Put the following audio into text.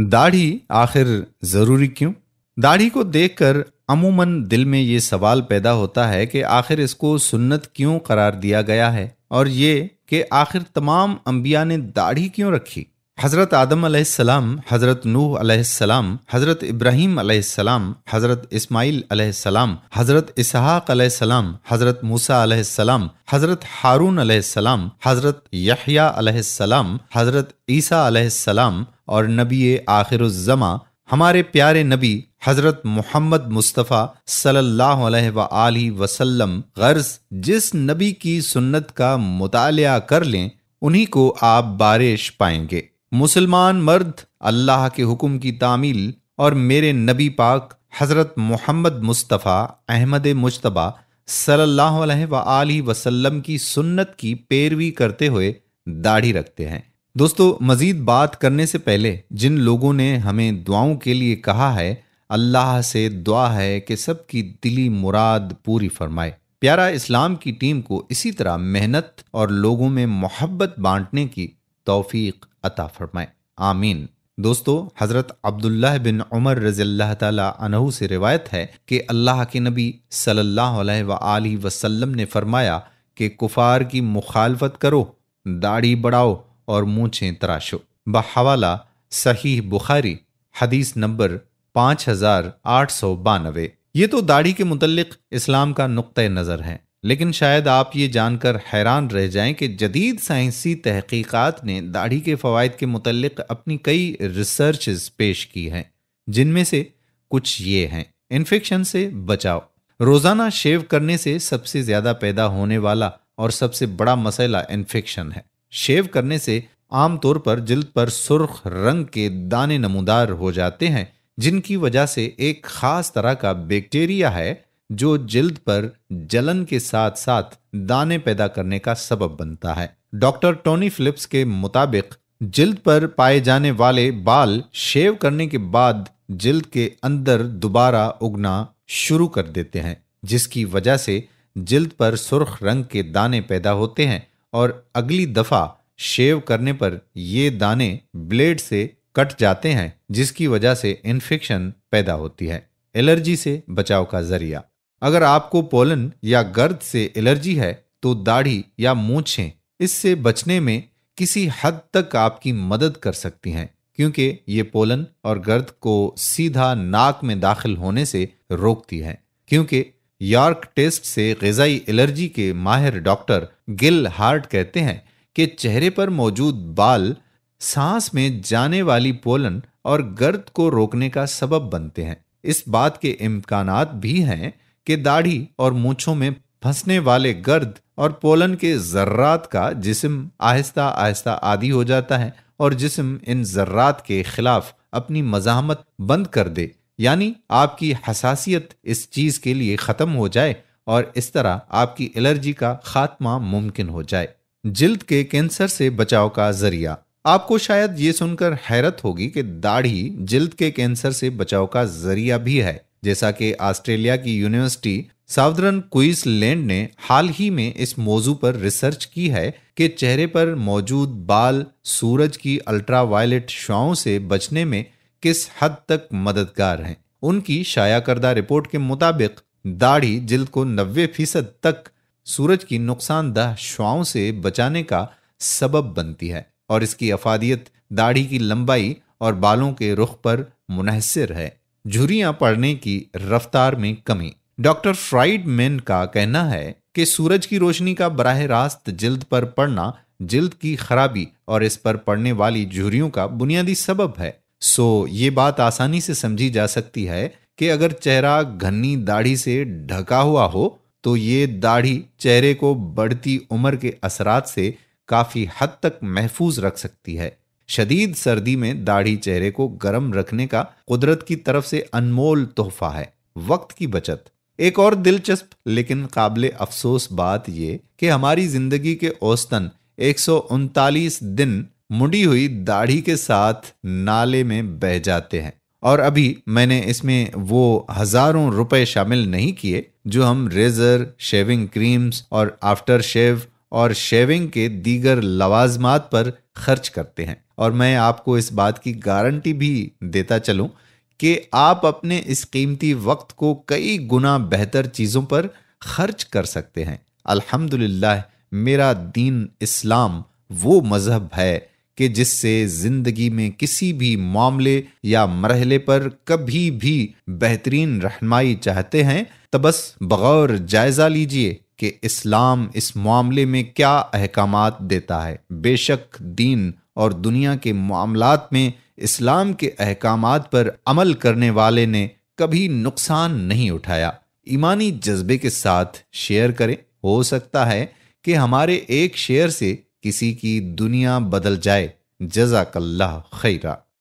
दाढ़ी आखिर ज़रूरी क्यों दाढ़ी को देखकर अमूमन दिल में ये सवाल पैदा होता है कि आखिर इसको सुन्नत क्यों करार दिया गया है और ये कि आखिर तमाम अंबिया ने दाढ़ी क्यों रखी हज़रत आदम अलैहिस्सलाम हज़रत नूह अलैहिस्सलाम हज़रत इब्राहिम अलैहिस्सलाम हज़रत इस्माइल अलैहिस्सलाम हज़रत इसहाक अलैहिस्सलाम हज़रत मूसा अलैहिस्सलाम हज़रत हारून अलैहिस्सलाम हज़रत यहया अलैहिस्सलाम हज़रत ईसा अलैहिस्सलाम और नबी आखिरुज़मा हमारे प्यारे नबी हज़रत मोहम्मद मुस्तफ़ा सल्लल्लाहु अलैहि व आलि वसल्लम गर्ज जिस नबी की सुन्नत का मुताल कर लें उन्हीं को आप बारिश पाएंगे मुसलमान मर्द अल्लाह के हुक्म की तामील और मेरे नबी पाक हज़रत मोहम्मद मुस्तफ़ा अहमद मुशतबा सल्लल्लाहु अलैहि वसल्लम की सुन्नत की पैरवी करते हुए दाढ़ी रखते हैं दोस्तों मज़ीद बात करने से पहले जिन लोगों ने हमें दुआओं के लिए कहा है अल्लाह से दुआ है कि सबकी दिली मुराद पूरी फरमाए प्यारा इस्लाम की टीम को इसी तरह मेहनत और लोगों में मोहब्बत बांटने की तौफीक अता फरमाए आमीन दोस्तों हज़रत अब्दुल्लाह बिन उमर रजू तहु से रिवायत है कि अल्लाह के नबी सल्लल्लाहु अलैहि वसल्लम ने फरमाया कि कुफार की मुखालफत करो दाढ़ी बढ़ाओ और मूछे तराशो बहवाला सही बुखारी हदीस नंबर पाँच हज़ार आठ सौ बानवे ये तो दाढ़ी के मुतलिक इस्लाम का नुक़ नज़र है लेकिन शायद आप ये जानकर हैरान रह जाएं कि जदीद साइंसी तहकीकात ने दाढ़ी के फ़वाद के मतलब अपनी कई रिसर्च पेश की हैं जिनमें से कुछ ये हैं इन्फेक्शन से बचाव रोज़ाना शेव करने से सबसे ज़्यादा पैदा होने वाला और सबसे बड़ा मसला इन्फेक्शन है शेव करने से आमतौर पर जिल्द पर सुर्ख रंग के दाने नमूदार हो जाते हैं जिनकी वजह से एक खास तरह का बैक्टीरिया है जो जिल्द पर जलन के साथ साथ दाने पैदा करने का सबब बनता है डॉक्टर टोनी फिलिप्स के मुताबिक जिल्द पर पाए जाने वाले बाल शेव करने के बाद जिल्द के अंदर दोबारा उगना शुरू कर देते हैं जिसकी वजह से जिल्द पर सुर्ख रंग के दाने पैदा होते हैं और अगली दफा शेव करने पर ये दाने ब्लेड से कट जाते हैं जिसकी वजह से इन्फेक्शन पैदा होती है एलर्जी से बचाव का जरिया अगर आपको पोलन या गर्द से एलर्जी है तो दाढ़ी या मूछें इससे बचने में किसी हद तक आपकी मदद कर सकती हैं क्योंकि ये पोलन और गर्द को सीधा नाक में दाखिल होने से रोकती है क्योंकि यॉर्क टेस्ट से गजाई एलर्जी के माहिर डॉक्टर गिल हार्ट कहते हैं कि चेहरे पर मौजूद बाल सांस में जाने वाली पोलन और गर्द को रोकने का सबब बनते हैं इस बात के इम्कान भी हैं के दाढ़ी और मूछों में फंसने वाले गर्द और पोलन के जर्रात का जिसम आहिस्ता आहिस्ता आदि हो जाता है और जिसम इन जर्रात के खिलाफ अपनी मजामत बंद कर दे यानी आपकी हसासियत इस चीज़ के लिए ख़त्म हो जाए और इस तरह आपकी एलर्जी का खात्मा मुमकिन हो जाए जिल्द के कैंसर से बचाव का जरिया आपको शायद ये सुनकर हैरत होगी कि दाढ़ी जिल्द के कैंसर से बचाव का जरिया भी है जैसा कि ऑस्ट्रेलिया की यूनिवर्सिटी साउदर्न लैंड ने हाल ही में इस मौजू पर रिसर्च की है कि चेहरे पर मौजूद बाल सूरज की अल्ट्रावायलेट शुआओं से बचने में किस हद तक मददगार हैं उनकी शाया करदा रिपोर्ट के मुताबिक दाढ़ी जिल्द को 90 फीसद तक सूरज की नुकसानदह शुआओं से बचाने का सबब बनती है और इसकी अफादियत दाढ़ी की लंबाई और बालों के रुख पर मुनहसर है झुरियां पड़ने की रफ्तार में कमी डॉक्टर फ्राइड मेन का कहना है कि सूरज की रोशनी का बराह रास्त जिल्द पर पड़ना जिल्द की खराबी और इस पर पड़ने वाली झुरियों का बुनियादी सबब है सो ये बात आसानी से समझी जा सकती है कि अगर चेहरा घनी दाढ़ी से ढका हुआ हो तो ये दाढ़ी चेहरे को बढ़ती उम्र के असरात से काफ़ी हद तक महफूज रख सकती है शदीद सर्दी में दाढ़ी चेहरे को गर्म रखने का कुदरत की तरफ से अनमोल तोहफा है वक्त की बचत एक और दिलचस्प लेकिन काबिल अफसोस बात यह कि हमारी जिंदगी के औसतन एक दिन मुड़ी हुई दाढ़ी के साथ नाले में बह जाते हैं और अभी मैंने इसमें वो हजारों रुपए शामिल नहीं किए जो हम रेजर शेविंग क्रीम्स और आफ्टर शेव और शेविंग के दीगर लवाजमात पर खर्च करते हैं और मैं आपको इस बात की गारंटी भी देता चलूं कि आप अपने इस कीमती वक्त को कई गुना बेहतर चीज़ों पर खर्च कर सकते हैं अल्हम्दुलिल्लाह मेरा दीन इस्लाम वो मज़हब है कि जिससे ज़िंदगी में किसी भी मामले या मरहले पर कभी भी बेहतरीन रहनमाई चाहते हैं तो बस बगौर जायज़ा लीजिए कि इस्लाम इस मामले में क्या अहकाम देता है बेशक दीन और दुनिया के मामला में इस्लाम के अहकाम पर अमल करने वाले ने कभी नुकसान नहीं उठाया ईमानी जज्बे के साथ शेयर करें हो सकता है कि हमारे एक शेयर से किसी की दुनिया बदल जाए जजाकल्ला खैरा